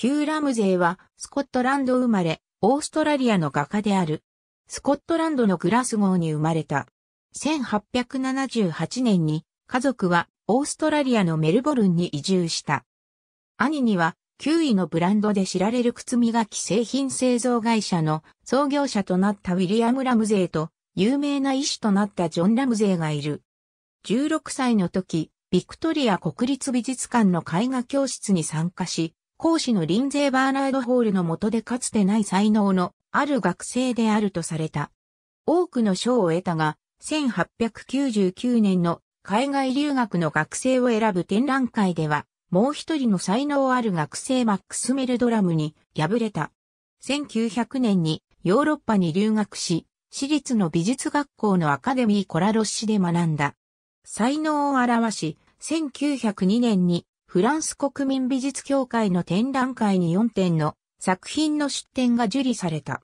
ヒュー・ラムゼイは、スコットランド生まれ、オーストラリアの画家である。スコットランドのグラスゴーに生まれた。1878年に、家族は、オーストラリアのメルボルンに移住した。兄には、9位のブランドで知られる靴磨き製品製造会社の創業者となったウィリアム・ラムゼイと、有名な医師となったジョン・ラムゼイがいる。16歳の時、ビクトリア国立美術館の絵画教室に参加し、講師のリンゼー・バーナード・ホールの下でかつてない才能のある学生であるとされた。多くの賞を得たが、1899年の海外留学の学生を選ぶ展覧会では、もう一人の才能ある学生マックス・メルドラムに敗れた。1900年にヨーロッパに留学し、私立の美術学校のアカデミーコラロッシで学んだ。才能を表し、1902年にフランス国民美術協会の展覧会に4点の作品の出展が受理された。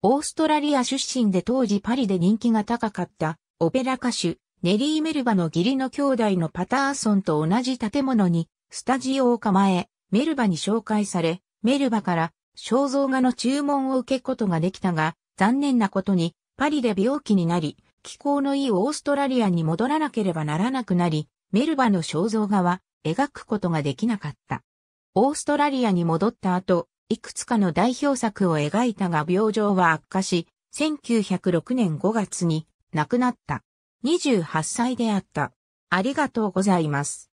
オーストラリア出身で当時パリで人気が高かったオペラ歌手ネリー・メルバの義理の兄弟のパターソンと同じ建物にスタジオを構えメルバに紹介されメルバから肖像画の注文を受けることができたが残念なことにパリで病気になり気候のいいオーストラリアに戻らなければならなくなりメルバの肖像画は描くことができなかった。オーストラリアに戻った後、いくつかの代表作を描いたが病状は悪化し、1906年5月に亡くなった。28歳であった。ありがとうございます。